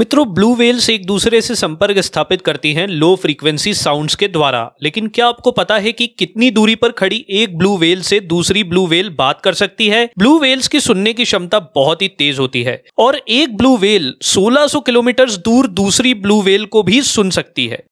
मित्रों blue whales एक दूसरे से संपर्क स्थापित करती हैं लो फ्रीक्वेंसी साउंड्स के द्वारा लेकिन क्या आपको पता है कि कितनी दूरी पर खड़ी एक ब्लू वेल से दूसरी ब्लू वेल बात कर सकती है ब्लू वेल्स की सुनने की क्षमता बहुत ही तेज होती है और एक ब्लू वेल 1600 किलोमीटर दूर दूसरी ब्लू वेल को भी सुन सकती है